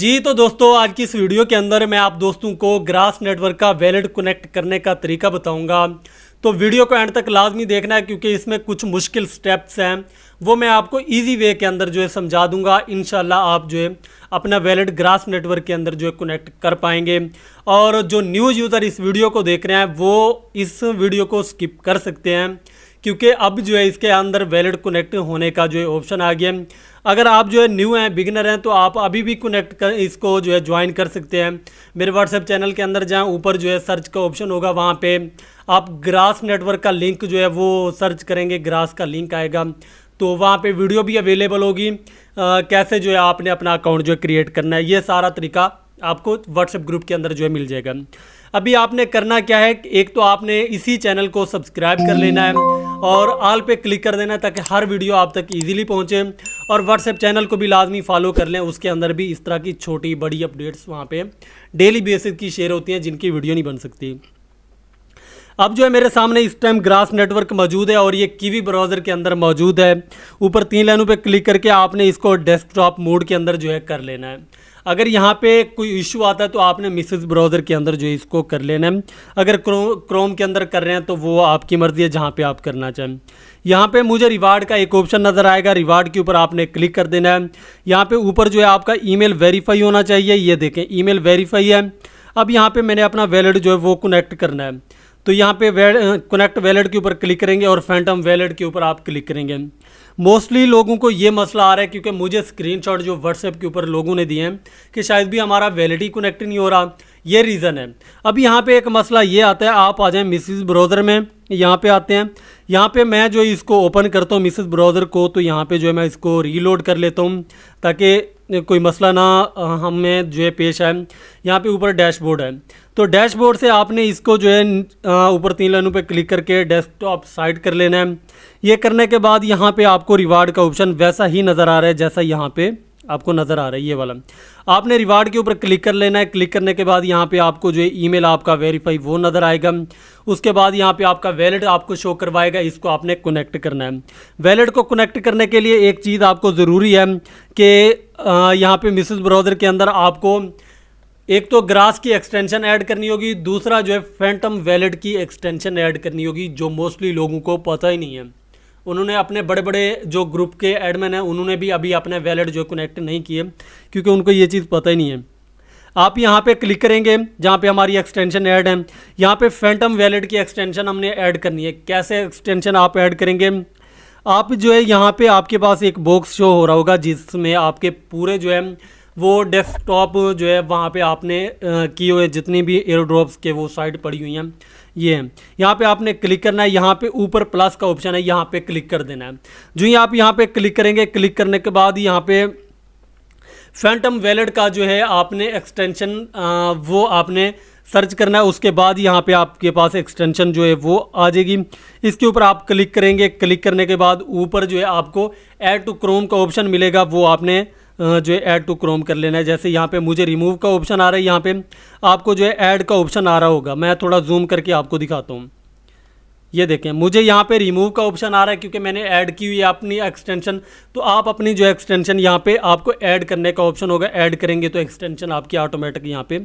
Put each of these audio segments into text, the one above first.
जी तो दोस्तों आज की इस वीडियो के अंदर मैं आप दोस्तों को ग्रास नेटवर्क का वैलेट कनेक्ट करने का तरीका बताऊंगा तो वीडियो को एंड तक लाजमी देखना है क्योंकि इसमें कुछ मुश्किल स्टेप्स हैं वो मैं आपको इजी वे के अंदर जो है समझा दूंगा इन आप जो है अपना वैलेट ग्रास नेटवर्क के अंदर जो है कनेक्ट कर पाएंगे और जो न्यूज़ यूज़र इस वीडियो को देख रहे हैं वो इस वीडियो को स्किप कर सकते हैं क्योंकि अब जो है इसके अंदर वैलिड कनेक्ट होने का जो है ऑप्शन आ गया अगर आप जो है न्यू हैं बिगनर हैं तो आप अभी भी कनेक्ट कर इसको जो है ज्वाइन कर सकते हैं मेरे व्हाट्सएप चैनल के अंदर जहाँ ऊपर जो है सर्च का ऑप्शन होगा वहाँ पे आप ग्रास नेटवर्क का लिंक जो है वो सर्च करेंगे ग्रास का लिंक आएगा तो वहाँ पे वीडियो भी अवेलेबल होगी कैसे जो है आपने अपना अकाउंट जो है क्रिएट करना है ये सारा तरीका आपको व्हाट्सएप ग्रुप के अंदर जो है मिल जाएगा अभी आपने करना क्या है एक तो आपने इसी चैनल को सब्सक्राइब कर लेना है और आल पे क्लिक कर देना ताकि हर वीडियो आप तक इजीली पहुंचे और व्हाट्सएप चैनल को भी लाजमी फॉलो कर लें उसके अंदर भी इस तरह की छोटी बड़ी अपडेट्स वहाँ पर डेली बेसिस की शेयर होती हैं जिनकी वीडियो नहीं बन सकती अब जो है मेरे सामने इस टाइम ग्रास नेटवर्क मौजूद है और ये कीवी ब्राउज़र के अंदर मौजूद है ऊपर तीन लाइनों पे क्लिक करके आपने इसको डेस्कटॉप मोड के अंदर जो है कर लेना है अगर यहाँ पे कोई इशू आता है तो आपने मिसेज ब्राउज़र के अंदर जो इसको कर लेना है अगर क्रो, क्रोम के अंदर कर रहे हैं तो वो आपकी मर्ज़ी है जहाँ पे आप करना चाहें यहाँ पे मुझे रिवार्ड का एक ऑप्शन नज़र आएगा रिवार्ड के ऊपर आपने क्लिक कर देना है यहाँ पे ऊपर जो है आपका ईमेल वेरीफाई होना चाहिए ये देखें ईमेल वेरीफाई है अब यहाँ पर मैंने अपना वैलेट जो है वो कनेक्ट करना है तो यहाँ पर कनेक्ट वैलेट के ऊपर क्लिक करेंगे और फैंटम वैलेट के ऊपर आप क्लिक करेंगे मोस्टली लोगों को ये मसला आ रहा है क्योंकि मुझे स्क्रीनशॉट जो व्हाट्सएप के ऊपर लोगों ने दिए हैं कि शायद भी हमारा वैलिडी कनेक्ट नहीं हो रहा ये रीज़न है अब यहाँ पे एक मसला ये आता है आप आ जाएं मिसिस ब्राउज़र में यहाँ पे आते हैं यहाँ पे मैं जो इसको ओपन करता हूँ मिसिस ब्राउज़र को तो यहाँ पे जो है मैं इसको रीलोड कर लेता हूँ ताकि कोई मसला ना हमें जो है पेश आए यहाँ पे ऊपर डैशबोर्ड है तो डैशबोर्ड से आपने इसको जो है ऊपर तीन लाइनों पे क्लिक करके डेस्कटॉप साइड कर लेना है ये करने के बाद यहाँ पे आपको रिवार्ड का ऑप्शन वैसा ही नज़र आ रहा है जैसा यहाँ पे आपको नज़र आ रहा है ये वाला आपने रिवार्ड के ऊपर क्लिक कर लेना है क्लिक करने के बाद यहाँ पे आपको जो है ईमेल आपका वेरीफाई वो नज़र आएगा उसके बाद यहाँ पे आपका वैलेट आपको शो करवाएगा इसको आपने कनेक्ट करना है वैलेट को कनेक्ट करने के लिए एक चीज़ आपको ज़रूरी है कि यहाँ पे मिसिस ब्राउज़र के अंदर आपको एक तो ग्रास की एक्सटेंशन ऐड करनी होगी दूसरा जो है फैंटम वैलेट की एक्सटेंशन ऐड करनी होगी जो मोस्टली लोगों को पता ही नहीं है उन्होंने अपने बड़े बड़े जो ग्रुप के एडमिन हैं उन्होंने भी अभी अपने वैलेट जो कनेक्ट नहीं किए क्योंकि उनको ये चीज़ पता ही नहीं है आप यहाँ पे क्लिक करेंगे जहाँ पे हमारी एक्सटेंशन ऐड है यहाँ पे फैंटम वैलेट की एक्सटेंशन हमने ऐड करनी है कैसे एक्सटेंशन आप ऐड करेंगे आप जो है यहाँ पे आपके पास एक बॉक्स शो हो रहा होगा जिसमें आपके पूरे जो है वो डेस्कटॉप जो है वहाँ पे आपने किए हुए जितनी भी एयर ड्रॉप्स के वो साइड पड़ी हुई हैं ये यहाँ पे आपने क्लिक करना है यहाँ पे ऊपर प्लस का ऑप्शन है यहाँ पे क्लिक कर देना है जो ही आप यहाँ पे क्लिक करेंगे क्लिक करने के बाद यहाँ पे फैंटम वैलेट का जो है आपने एक्सटेंशन वो आपने सर्च करना है उसके बाद यहाँ पे आपके पास एक्सटेंशन जो है वो आ जाएगी इसके ऊपर आप क्लिक करेंगे क्लिक करने के बाद ऊपर जो है आपको एड टू क्रोम का ऑप्शन मिलेगा वो आपने जो है ऐड टू क्रोम कर लेना है जैसे यहाँ पे मुझे रिमूव का ऑप्शन आ रहा है यहाँ पे आपको जो है ऐड का ऑप्शन आ रहा होगा मैं थोड़ा जूम करके आपको दिखाता हूँ ये देखें मुझे यहाँ पे रिमूव का ऑप्शन आ रहा है क्योंकि मैंने ऐड की हुई है अपनी एक्सटेंशन तो आप अपनी जो एक्सटेंशन यहाँ पे आपको ऐड करने का ऑप्शन होगा ऐड करेंगे तो एक्सटेंशन आपकी ऑटोमेटिक यहाँ पे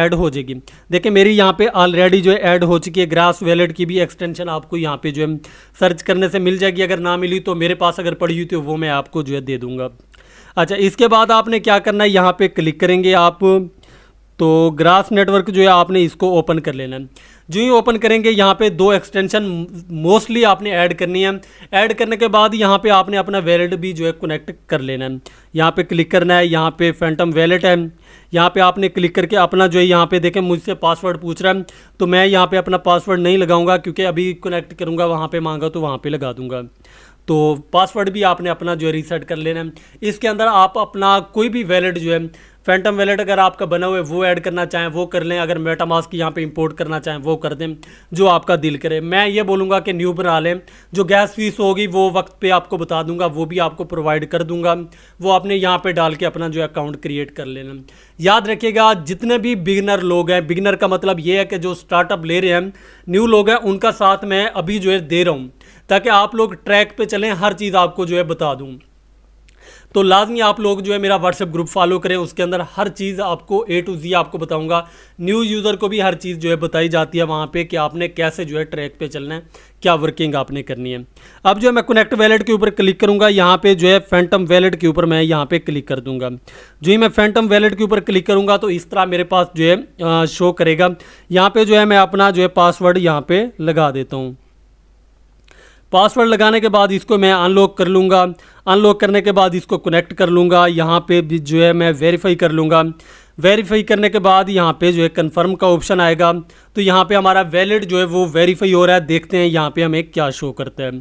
ऐड हो जाएगी देखें मेरी यहाँ पे ऑलरेडी जो है ऐड हो चुकी है ग्रास वैलेट की भी एक्सटेंशन आपको यहाँ पर जो है सर्च करने से मिल जाएगी अगर ना मिली तो मेरे पास अगर पड़ी हुई तो वो मैं आपको जो है दे दूँगा अच्छा इसके बाद आपने क्या करना है यहाँ पे क्लिक करेंगे आप तो ग्रास नेटवर्क जो है आपने इसको ओपन कर लेना है जो ही ओपन करेंगे यहाँ पे दो एक्सटेंशन मोस्टली आपने ऐड करनी है ऐड करने के बाद यहाँ पे आपने अपना वैलेट भी जो है कनेक्ट कर लेना है यहाँ पे क्लिक करना है यहाँ पे फैंटम वैलेट है यहाँ पे आपने क्लिक करके अपना जो है यहाँ पे देखें मुझसे पासवर्ड पूछ रहा है तो मैं यहाँ पे अपना पासवर्ड नहीं लगाऊंगा क्योंकि अभी कनेक्ट करूँगा वहाँ पर मांगा तो वहाँ पर लगा दूंगा तो पासवर्ड भी आपने अपना जो है रीसेट कर लेना है इसके अंदर आप अपना कोई भी वैलेट जो है फैंटम वैलेट अगर आपका बना हुआ है वो ऐड करना चाहें वो कर लें अगर मेटामास्क यहाँ पे इंपोर्ट करना चाहें वो कर दें जो आपका दिल करे मैं ये बोलूँगा कि न्यू बना लें जो गैस फीस होगी वो वक्त पे आपको बता दूंगा वो भी आपको प्रोवाइड कर दूंगा वो आपने यहाँ पे डाल के अपना जो अकाउंट क्रिएट कर लेना याद रखिएगा जितने भी बिगनर लोग हैं बिगनर का मतलब ये है कि जो स्टार्टअप ले रहे हैं न्यू लोग हैं उनका साथ मैं अभी जो है दे रहा हूँ ताकि आप लोग ट्रैक पे चलें हर चीज़ आपको जो है बता दूँ तो लाजमी आप लोग जो है मेरा व्हाट्सएप ग्रुप फॉलो करें उसके अंदर हर चीज़ आपको ए टू जी आपको बताऊंगा न्यू यूज़र को भी हर चीज़ जो है बताई जाती है वहाँ पे कि आपने कैसे जो है ट्रैक पे चलना है क्या वर्किंग आपने करनी है अब जो है मैं कनेक्ट वैलेट के ऊपर क्लिक करूँगा यहाँ पे जो है फैंटम वैलेट के ऊपर मैं यहाँ पर क्लिक कर दूँगा जो ही मैं फैंटम वैलेट के ऊपर क्लिक करूँगा तो इस तरह मेरे पास जो है शो करेगा यहाँ पर जो है मैं अपना जो है पासवर्ड यहाँ पर लगा देता हूँ पासवर्ड लगाने के बाद इसको मैं अनलॉक कर लूँगा अनलॉक करने के बाद इसको कनेक्ट कर लूँगा यहाँ पे भी जो है मैं वेरीफाई कर लूँगा वेरीफाई करने के बाद यहाँ पे जो है कन्फर्म का ऑप्शन आएगा तो यहाँ पे हमारा वैलिड जो है वो वेरीफाई हो रहा है देखते हैं यहाँ पे हमें क्या शो करता है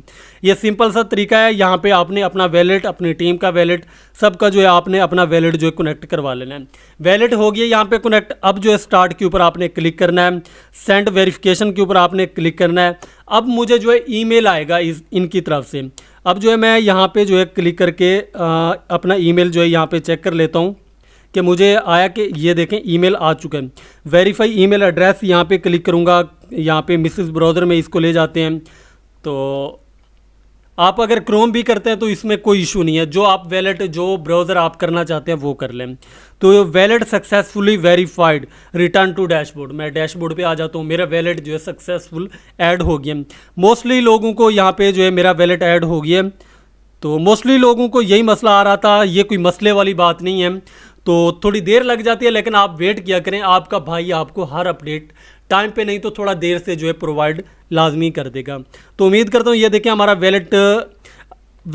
ये सिंपल सा तरीका है यहाँ पे आपने अपना वैलिड अपनी टीम का वैलेट सबका जो है आपने अपना वैलिड जो है कनेक्ट करवा लेना है वैलिड हो गया यहाँ पे कनेक्ट अब जो है स्टार्ट के ऊपर आपने क्लिक करना है सेंड वेरीफिकेशन के ऊपर आपने क्लिक करना है अब मुझे जो है ई आएगा इस इनकी तरफ से अब जो है मैं यहाँ पर जो है क्लिक करके आ, अपना ई जो है यहाँ पर चेक कर लेता हूँ कि मुझे आया कि ये देखें ईमेल आ चुका है वेरीफाई ईमेल एड्रेस यहाँ पे क्लिक करूँगा यहाँ पे मिसिस ब्राउज़र में इसको ले जाते हैं तो आप अगर क्रोम भी करते हैं तो इसमें कोई इशू नहीं है जो आप वैलेट जो ब्राउज़र आप करना चाहते हैं वो कर लें तो wallet successfully verified return to dashboard मैं डैशबोर्ड पे आ जाता हूँ मेरा वैलेट जो है सक्सेसफुल ऐड हो गया मोस्टली लोगों को यहाँ पे जो है मेरा वैलेट ऐड हो गया तो मोस्टली लोगों को यही मसला आ रहा था ये कोई मसले वाली बात नहीं है तो थोड़ी देर लग जाती है लेकिन आप वेट किया करें आपका भाई आपको हर अपडेट टाइम पे नहीं तो थोड़ा देर से जो है प्रोवाइड लाजमी कर देगा तो उम्मीद करता हूँ ये देखें हमारा वैलेट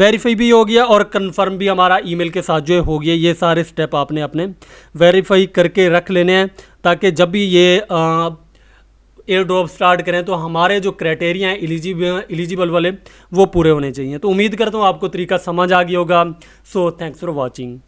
वेरीफाई uh, भी हो गया और कंफर्म भी हमारा ईमेल के साथ जो है हो गया ये सारे स्टेप आपने अपने वेरीफाई करके रख लेने हैं ताकि जब भी ये एयर ड्रॉप स्टार्ट करें तो हमारे जो क्राइटेरिया हैं एलिजिब एलिजिबल वाले वो पूरे होने चाहिए तो उम्मीद करता हूँ आपको तरीका समझ आ गया होगा सो थैंक्स फॉर वॉचिंग